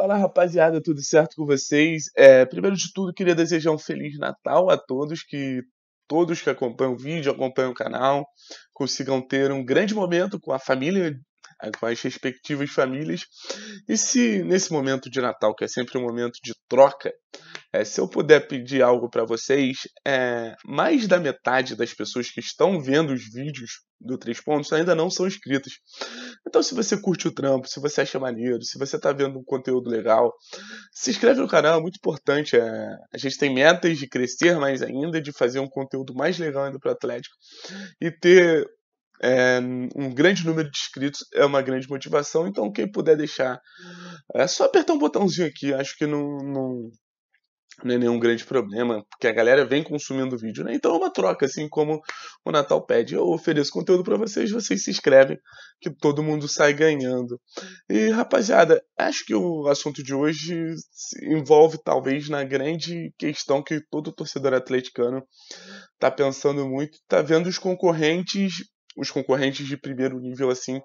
Fala rapaziada, tudo certo com vocês? É, primeiro de tudo, queria desejar um Feliz Natal a todos que todos que acompanham o vídeo, acompanham o canal, consigam ter um grande momento com a família, com as respectivas famílias. E se nesse momento de Natal, que é sempre um momento de troca, é, se eu puder pedir algo para vocês, é, mais da metade das pessoas que estão vendo os vídeos do Três Pontos ainda não são inscritos. Então, se você curte o trampo, se você acha maneiro, se você está vendo um conteúdo legal, se inscreve no canal, é muito importante. É... A gente tem metas de crescer mais ainda, de fazer um conteúdo mais legal ainda para o Atlético e ter é, um grande número de inscritos é uma grande motivação. Então, quem puder deixar, é só apertar um botãozinho aqui. Acho que não, não, não é nenhum grande problema, porque a galera vem consumindo vídeo, né? Então é uma troca, assim como o Natal pede. Eu ofereço conteúdo para vocês, vocês se inscrevem, que todo mundo sai ganhando. E, rapaziada, acho que o assunto de hoje envolve talvez na grande questão que todo torcedor atleticano tá pensando muito, tá vendo os concorrentes, os concorrentes de primeiro nível assim,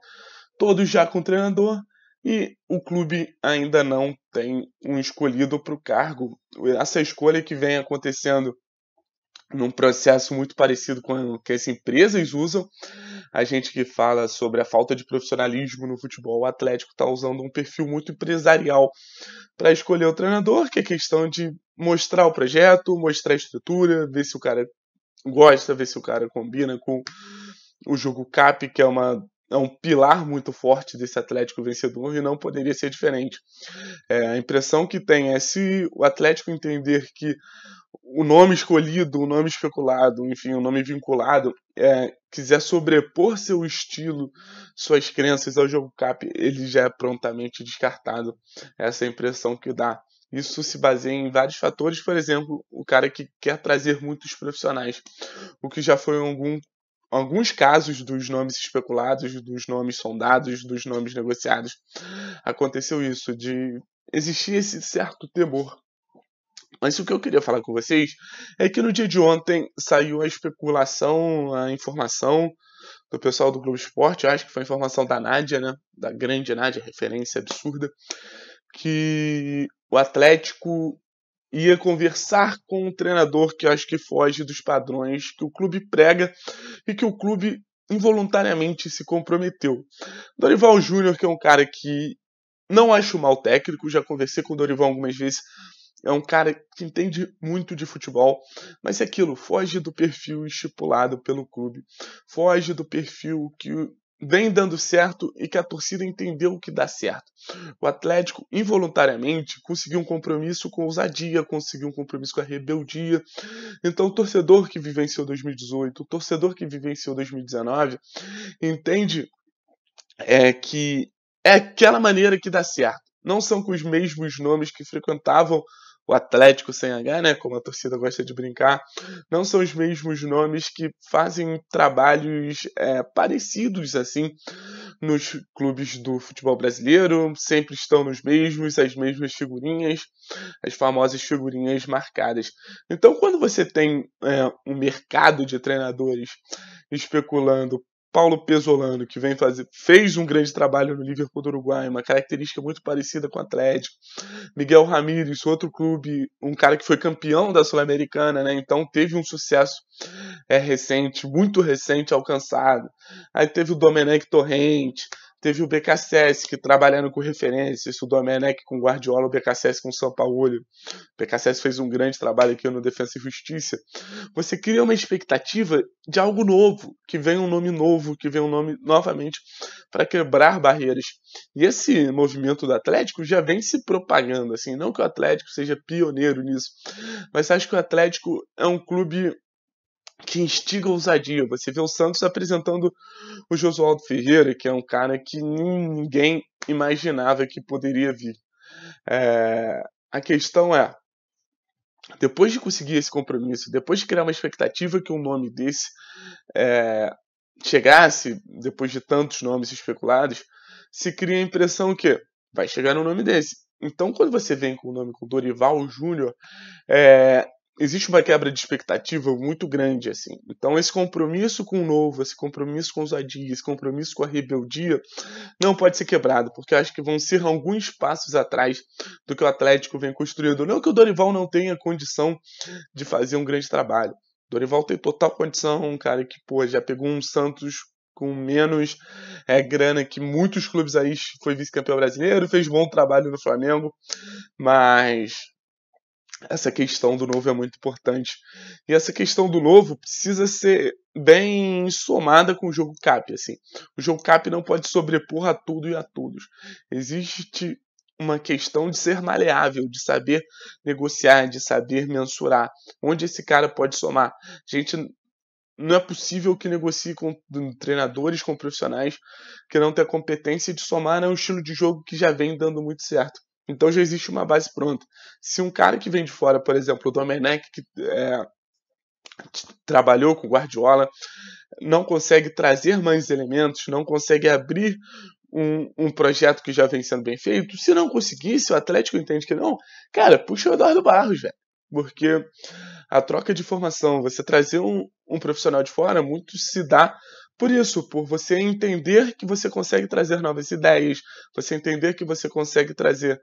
todos já com treinador, e o clube ainda não tem um escolhido para o cargo. Essa escolha que vem acontecendo num processo muito parecido com o que as empresas usam. A gente que fala sobre a falta de profissionalismo no futebol, o Atlético está usando um perfil muito empresarial para escolher o treinador, que é questão de mostrar o projeto, mostrar a estrutura, ver se o cara gosta, ver se o cara combina com o jogo CAP, que é uma é um pilar muito forte desse Atlético vencedor e não poderia ser diferente. É, a impressão que tem é se o Atlético entender que o nome escolhido, o nome especulado, enfim, o nome vinculado, é, quiser sobrepor seu estilo, suas crenças ao jogo cap, ele já é prontamente descartado. Essa é a impressão que dá. Isso se baseia em vários fatores, por exemplo, o cara que quer trazer muitos profissionais, o que já foi algum alguns casos dos nomes especulados, dos nomes sondados, dos nomes negociados, aconteceu isso, de existir esse certo temor. Mas o que eu queria falar com vocês é que no dia de ontem saiu a especulação, a informação do pessoal do Globo Esporte, acho que foi a informação da Nádia, né? Da grande Nádia, referência absurda, que o Atlético ia conversar com um treinador que acho que foge dos padrões que o clube prega e que o clube involuntariamente se comprometeu. Dorival Júnior, que é um cara que não acho mal técnico, já conversei com o Dorival algumas vezes, é um cara que entende muito de futebol, mas é aquilo, foge do perfil estipulado pelo clube, foge do perfil que vem dando certo e que a torcida entendeu que dá certo. O Atlético involuntariamente conseguiu um compromisso com ousadia, conseguiu um compromisso com a rebeldia. Então, o torcedor que vivenciou 2018, o torcedor que vivenciou 2019, entende é que é aquela maneira que dá certo. Não são com os mesmos nomes que frequentavam o Atlético sem H, né, como a torcida gosta de brincar, não são os mesmos nomes que fazem trabalhos é, parecidos assim nos clubes do futebol brasileiro, sempre estão nos mesmos, as mesmas figurinhas, as famosas figurinhas marcadas. Então, quando você tem é, um mercado de treinadores especulando Paulo Pesolano, que vem fazer, fez um grande trabalho no Liverpool do Uruguai, uma característica muito parecida com o Atlético. Miguel Ramírez, outro clube, um cara que foi campeão da Sul-Americana, né? Então teve um sucesso é, recente, muito recente alcançado. Aí teve o Domenech Torrente, Teve o BKSS, que trabalhando com referências, o Domenech com Guardiola, o BKSS com São Paulo. O BKSS fez um grande trabalho aqui no Defesa e Justiça. Você cria uma expectativa de algo novo, que vem um nome novo, que vem um nome novamente para quebrar barreiras. E esse movimento do Atlético já vem se propagando, assim, não que o Atlético seja pioneiro nisso, mas acho que o Atlético é um clube que instiga ousadia. Você vê o Santos apresentando o Josualdo Ferreira, que é um cara que ninguém imaginava que poderia vir. É... a questão é, depois de conseguir esse compromisso, depois de criar uma expectativa que um nome desse é... chegasse, depois de tantos nomes especulados, se cria a impressão que vai chegar um nome desse. Então, quando você vem com o nome com Dorival Júnior, é, existe uma quebra de expectativa muito grande, assim. Então, esse compromisso com o novo, esse compromisso com os ousadia, esse compromisso com a rebeldia, não pode ser quebrado, porque acho que vão ser alguns passos atrás do que o Atlético vem construindo. Não que o Dorival não tenha condição de fazer um grande trabalho. O Dorival tem total condição, um cara que, pô, já pegou um Santos com menos é, grana que muitos clubes aí foi vice-campeão brasileiro, fez bom trabalho no Flamengo, mas essa questão do novo é muito importante. E essa questão do novo precisa ser bem somada com o jogo CAP. Assim. O jogo CAP não pode sobrepor a tudo e a todos. Existe uma questão de ser maleável, de saber negociar, de saber mensurar onde esse cara pode somar. A gente não é possível que negocie com treinadores, com profissionais que não tenham a competência de somar né? é um estilo de jogo que já vem dando muito certo. Então já existe uma base pronta. Se um cara que vem de fora, por exemplo, o Domenech, que, é, trabalhou com Guardiola, não consegue trazer mais elementos, não consegue abrir um, um, projeto que já vem sendo bem feito. Se não conseguisse o Atlético entende que não, cara, puxa o Eduardo Barros, velho. Porque a troca de formação, você trazer um, um profissional de fora, muito se dá por isso, por você entender que você consegue trazer novas ideias, você entender que você consegue trazer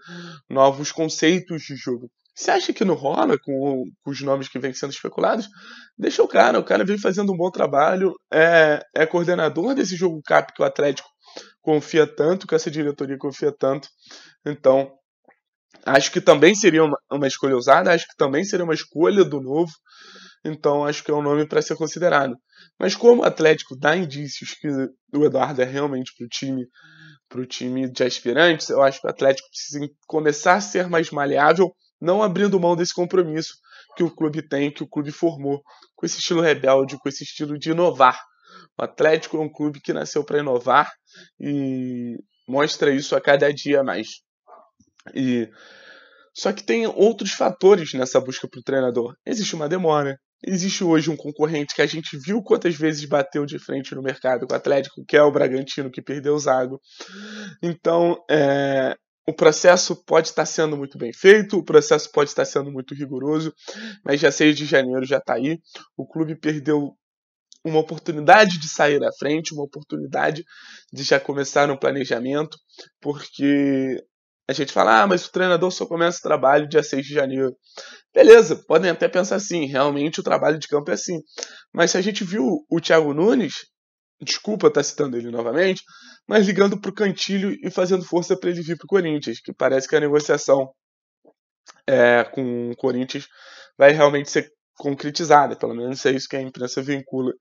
novos conceitos de jogo. Você acha que não rola com, com os nomes que vêm sendo especulados? Deixa o cara, o cara vem fazendo um bom trabalho, é, é coordenador desse jogo CAP que o Atlético confia tanto, que essa diretoria confia tanto. Então, acho que também seria uma, uma escolha usada, acho que também seria uma escolha do novo então acho que é um nome para ser considerado. Mas como o Atlético dá indícios que o Eduardo é realmente para o time, time de aspirantes, eu acho que o Atlético precisa começar a ser mais maleável, não abrindo mão desse compromisso que o clube tem, que o clube formou, com esse estilo rebelde, com esse estilo de inovar. O Atlético é um clube que nasceu para inovar e mostra isso a cada dia mais. E só que tem outros fatores nessa busca para o treinador. Existe uma demora, existe hoje um concorrente que a gente viu quantas vezes bateu de frente no mercado com o Atlético, que é o Bragantino, que perdeu o Zago. Então, é, o processo pode estar sendo muito bem feito, o processo pode estar sendo muito rigoroso, mas já 6 de janeiro já está aí. O clube perdeu uma oportunidade de sair à frente, uma oportunidade de já começar um planejamento, porque a gente fala, ah, mas o treinador só começa o trabalho dia 6 de janeiro. Beleza, podem até pensar assim, realmente o trabalho de campo é assim. Mas se a gente viu o Thiago Nunes, desculpa estar tá citando ele novamente, mas ligando para o Cantilho e fazendo força para ele vir para o Corinthians, que parece que a negociação é, com o Corinthians vai realmente ser concretizada, pelo menos é isso que a imprensa vincula.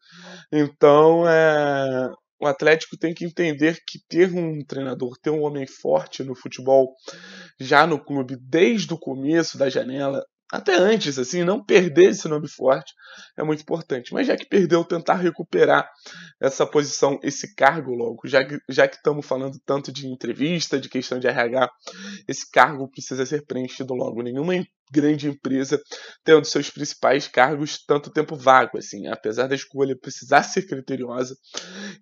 Então, é, o Atlético tem que entender que ter um treinador, ter um homem forte no futebol, já no clube, desde o começo da janela, até antes, assim, não perder esse nome forte é muito importante. Mas já que perdeu, tentar recuperar essa posição, esse cargo logo. Já que, já que estamos falando tanto de entrevista, de questão de RH, esse cargo precisa ser preenchido logo. Nenhuma grande empresa tem dos seus principais cargos tanto tempo vago, assim. Apesar da escolha precisar ser criteriosa,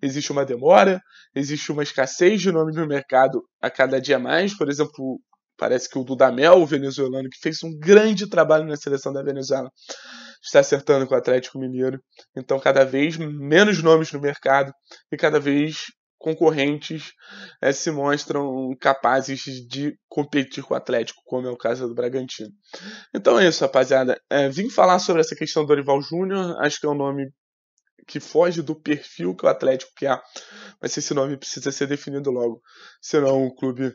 existe uma demora, existe uma escassez de nome no mercado a cada dia mais. Por exemplo, Parece que o Dudamel, o venezuelano, que fez um grande trabalho na seleção da Venezuela, está acertando com o Atlético Mineiro. Então, cada vez menos nomes no mercado e cada vez concorrentes é, se mostram capazes de competir com o Atlético, como é o caso do Bragantino. Então é isso, rapaziada. É, vim falar sobre essa questão do Orival Júnior, acho que é um nome que foge do perfil que o Atlético quer, mas esse nome precisa ser definido logo, senão o clube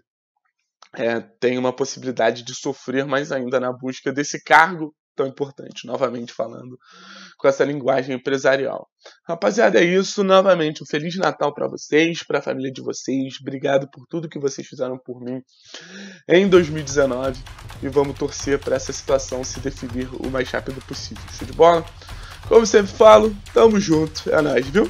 é, tem uma possibilidade de sofrer mais ainda na busca desse cargo tão importante, novamente falando com essa linguagem empresarial. Rapaziada, é isso. Novamente, um Feliz Natal para vocês, para a família de vocês. Obrigado por tudo que vocês fizeram por mim em 2019 e vamos torcer para essa situação se definir o mais rápido possível. Show de bola? Como sempre falo, tamo junto. É nóis, viu?